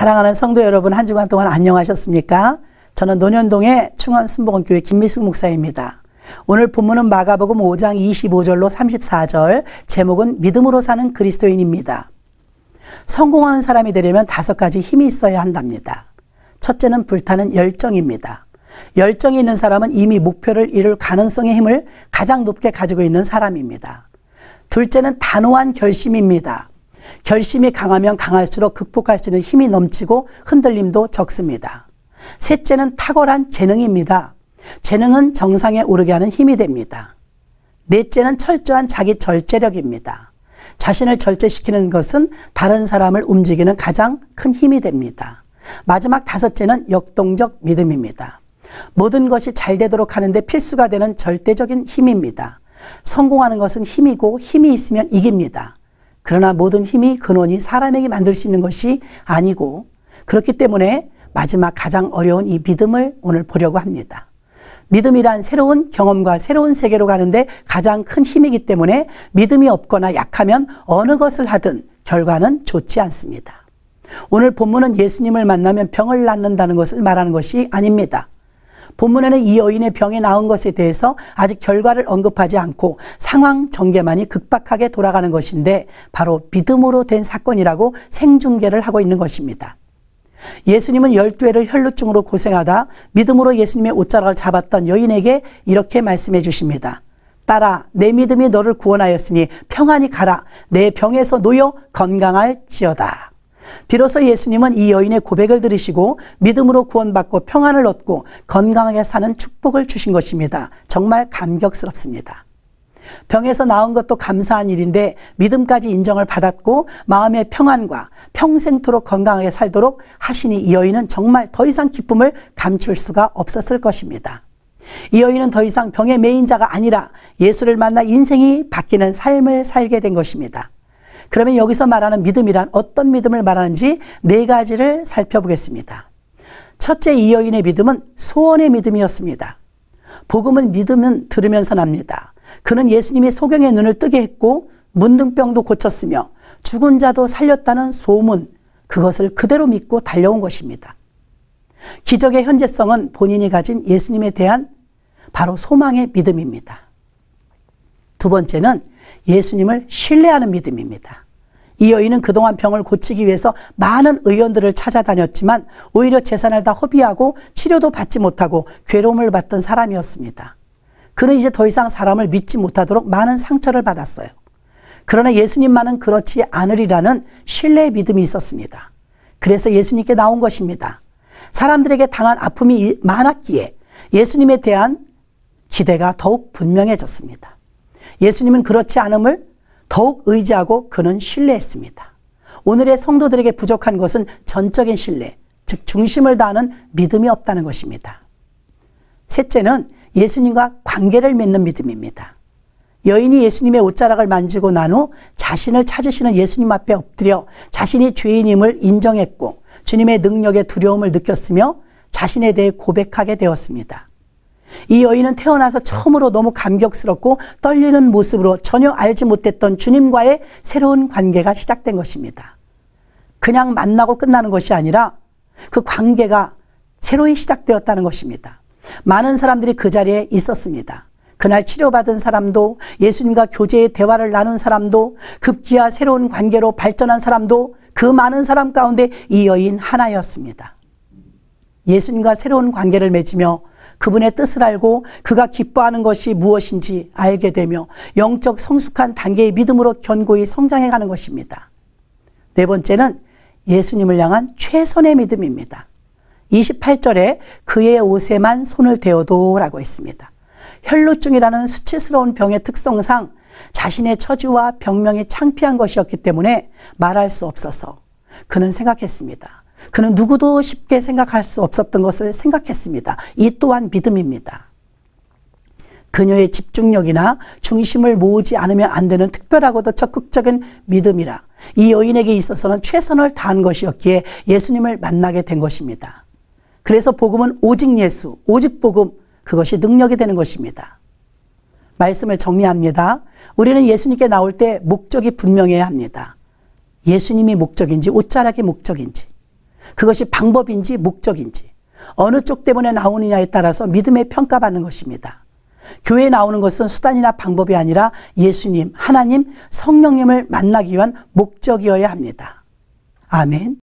사랑하는 성도 여러분 한 주간 동안 안녕하셨습니까? 저는 논현동의 충원순복음교회 김미숙 목사입니다. 오늘 본문은 마가복음 5장 25절로 34절, 제목은 믿음으로 사는 그리스도인입니다. 성공하는 사람이 되려면 다섯 가지 힘이 있어야 한답니다. 첫째는 불타는 열정입니다. 열정이 있는 사람은 이미 목표를 이룰 가능성의 힘을 가장 높게 가지고 있는 사람입니다. 둘째는 단호한 결심입니다. 결심이 강하면 강할수록 극복할 수 있는 힘이 넘치고 흔들림도 적습니다. 셋째는 탁월한 재능입니다. 재능은 정상에 오르게 하는 힘이 됩니다. 넷째는 철저한 자기 절제력입니다. 자신을 절제시키는 것은 다른 사람을 움직이는 가장 큰 힘이 됩니다. 마지막 다섯째는 역동적 믿음입니다. 모든 것이 잘 되도록 하는데 필수가 되는 절대적인 힘입니다. 성공하는 것은 힘이고 힘이 있으면 이깁니다. 그러나 모든 힘이 근원이 사람에게 만들 수 있는 것이 아니고 그렇기 때문에 마지막 가장 어려운 이 믿음을 오늘 보려고 합니다. 믿음이란 새로운 경험과 새로운 세계로 가는데 가장 큰 힘이기 때문에 믿음이 없거나 약하면 어느 것을 하든 결과는 좋지 않습니다. 오늘 본문은 예수님을 만나면 병을 낫는다는 것을 말하는 것이 아닙니다. 본문에는 이 여인의 병에 나은 것에 대해서 아직 결과를 언급하지 않고 상황 전개만이 극박하게 돌아가는 것인데 바로 믿음으로 된 사건이라고 생중계를 하고 있는 것입니다. 예수님은 열두 해를 혈루증으로 고생하다 믿음으로 예수님의 옷자락을 잡았던 여인에게 이렇게 말씀해 주십니다. 따라 내 믿음이 너를 구원하였으니 평안히 가라 내 병에서 놓여 건강할지어다. 비로소 예수님은 이 여인의 고백을 들으시고 믿음으로 구원받고 평안을 얻고 건강하게 사는 축복을 주신 것입니다. 정말 감격스럽습니다. 병에서 나은 것도 감사한 일인데 믿음까지 인정을 받았고 마음의 평안과 평생토록 건강하게 살도록 하시니 이 여인은 정말 더 이상 기쁨을 감출 수가 없었을 것입니다. 이 여인은 더 이상 병의 메인 자가 아니라 예수를 만나 인생이 바뀌는 삶을 살게 된 것입니다. 그러면 여기서 말하는 믿음이란 어떤 믿음을 말하는지 네 가지를 살펴보겠습니다. 첫째 이 여인의 믿음은 소원의 믿음이었습니다. 복음은 믿음은 들으면서 납니다. 그는 예수님이 소경의 눈을 뜨게 했고 문둥병도 고쳤으며 죽은 자도 살렸다는 소문 그것을 그대로 믿고 달려온 것입니다. 기적의 현재성은 본인이 가진 예수님에 대한 바로 소망의 믿음입니다. 두 번째는 예수님을 신뢰하는 믿음입니다. 이 여인은 그동안 병을 고치기 위해서 많은 의원들을 찾아다녔지만 오히려 재산을 다 허비하고 치료도 받지 못하고 괴로움을 받던 사람이었습니다. 그는 이제 더 이상 사람을 믿지 못하도록 많은 상처를 받았어요. 그러나 예수님만은 그렇지 않으리라는 신뢰의 믿음이 있었습니다. 그래서 예수님께 나온 것입니다. 사람들에게 당한 아픔이 많았기에 예수님에 대한 기대가 더욱 분명해졌습니다. 예수님은 그렇지 않음을 더욱 의지하고 그는 신뢰했습니다. 오늘의 성도들에게 부족한 것은 전적인 신뢰, 즉 중심을 다하는 믿음이 없다는 것입니다. 셋째는 예수님과 관계를 맺는 믿음입니다. 여인이 예수님의 옷자락을 만지고 난 후 자신을 찾으시는 예수님 앞에 엎드려 자신이 죄인임을 인정했고 주님의 능력의 두려움을 느꼈으며 자신에 대해 고백하게 되었습니다. 이 여인은 태어나서 처음으로 너무 감격스럽고 떨리는 모습으로 전혀 알지 못했던 주님과의 새로운 관계가 시작된 것입니다. 그냥 만나고 끝나는 것이 아니라 그 관계가 새로이 시작되었다는 것입니다. 많은 사람들이 그 자리에 있었습니다. 그날 치료받은 사람도 예수님과 교제의 대화를 나눈 사람도 급기야 새로운 관계로 발전한 사람도 그 많은 사람 가운데 이 여인 하나였습니다. 예수님과 새로운 관계를 맺으며 그분의 뜻을 알고 그가 기뻐하는 것이 무엇인지 알게 되며 영적 성숙한 단계의 믿음으로 견고히 성장해 가는 것입니다. 네 번째는 예수님을 향한 최선의 믿음입니다. 28절에 그의 옷에만 손을 대어도 라고 했습니다 혈루증이라는 수치스러운 병의 특성상 자신의 처지와 병명이 창피한 것이었기 때문에 말할 수 없어서 그는 생각했습니다. 그는 누구도 쉽게 생각할 수 없었던 것을 생각했습니다. 이 또한 믿음입니다. 그녀의 집중력이나 중심을 모으지 않으면 안 되는 특별하고도 적극적인 믿음이라 이 여인에게 있어서는 최선을 다한 것이었기에 예수님을 만나게 된 것입니다. 그래서 복음은 오직 예수, 오직 복음, 그것이 능력이 되는 것입니다. 말씀을 정리합니다. 우리는 예수님께 나올 때 목적이 분명해야 합니다. 예수님이 목적인지 옷자락이 목적인지 그것이 방법인지 목적인지 어느 쪽 때문에 나오느냐에 따라서 믿음의 평가받는 것입니다. 교회에 나오는 것은 수단이나 방법이 아니라 예수님, 하나님, 성령님을 만나기 위한 목적이어야 합니다. 아멘.